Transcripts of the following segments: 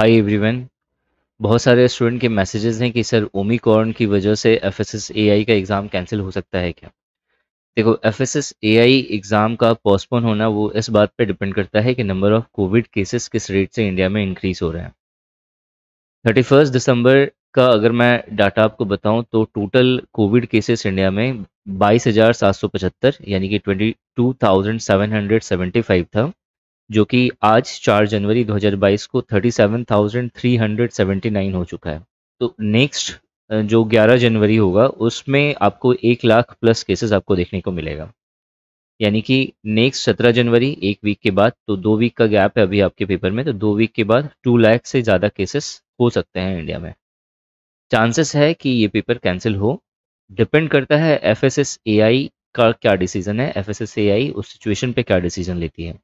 hi everyone बहुत सारे student के मैसेजेस हैं कि सर ओमिकॉर्न की वजह से एफ एस का एग्ज़ाम कैंसिल हो सकता है क्या देखो एफ एस एग्ज़ाम का पोस्टपोन होना वो इस बात पे डिपेंड करता है कि नंबर ऑफ़ कोविड केसेस किस रेट से इंडिया में इंक्रीज़ हो रहे हैं थर्टी फर्स्ट दिसंबर का अगर मैं डाटा आपको बताऊँ तो टोटल कोविड केसेस इंडिया में बाईस यानी कि ट्वेंटी था जो कि आज 4 जनवरी 2022 को 37,379 हो चुका है तो नेक्स्ट जो 11 जनवरी होगा उसमें आपको एक लाख प्लस केसेस आपको देखने को मिलेगा यानी कि नेक्स्ट 17 जनवरी एक वीक के बाद तो दो वीक का गैप है अभी आपके पेपर में तो दो वीक के बाद टू लाख से ज़्यादा केसेस हो सकते हैं इंडिया में चांसेस है कि ये पेपर कैंसिल हो डिपेंड करता है F S S A I का क्या डिसीजन है F S S A I उस सिचुएशन पे क्या डिसीजन लेती है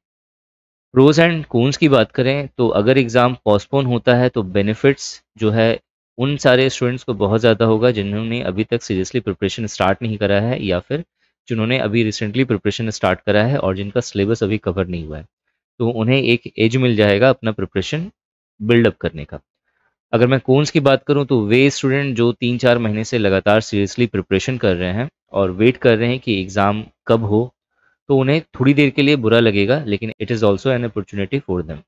प्रोज एंड कोन्स की बात करें तो अगर एग्ज़ाम पोस्टपोन होता है तो बेनिफिट्स जो है उन सारे स्टूडेंट्स को बहुत ज़्यादा होगा जिन्होंने अभी तक सीरियसली प्रिपरेशन स्टार्ट नहीं करा है या फिर जिन्होंने अभी रिसेंटली प्रिपरेशन स्टार्ट करा है और जिनका सिलेबस अभी कवर नहीं हुआ है तो उन्हें एक एज मिल जाएगा अपना प्रिपरेशन बिल्डअप करने का अगर मैं कोन्स की बात करूँ तो वे स्टूडेंट जो तीन चार महीने से लगातार सीरियसली प्रिपरेशन कर रहे हैं और वेट कर रहे हैं कि एग्ज़ाम कब हो तो उन्हें थोड़ी देर के लिए बुरा लगेगा लेकिन it is also an opportunity for them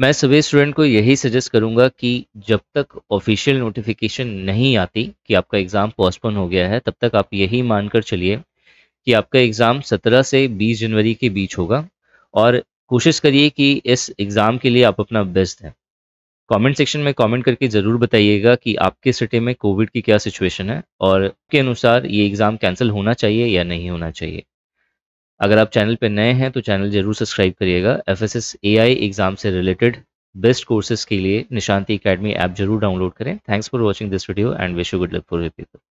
मैं सभी स्टूडेंट को यही सजेस्ट करूंगा कि जब तक ऑफिशियल नोटिफिकेशन नहीं आती कि आपका एग्ज़ाम पोस्टपोन हो गया है तब तक आप यही मानकर चलिए कि आपका एग्ज़ाम 17 से 20 जनवरी के बीच होगा और कोशिश करिए कि इस एग्ज़ाम के लिए आप अपना बेस्ट हैं कमेंट सेक्शन में कमेंट करके ज़रूर बताइएगा कि आपके सिटी में कोविड की क्या सिचुएशन है और के अनुसार ये एग्ज़ाम कैंसिल होना चाहिए या नहीं होना चाहिए अगर आप चैनल पर नए हैं तो चैनल जरूर सब्सक्राइब करिएगा F S S A I exam से रिलेटेड बेस्ट कोर्सेज के लिए निशांति अकेडमी ऐप जरूर डाउनलोड करें thanks for watching this video and wish you good luck for people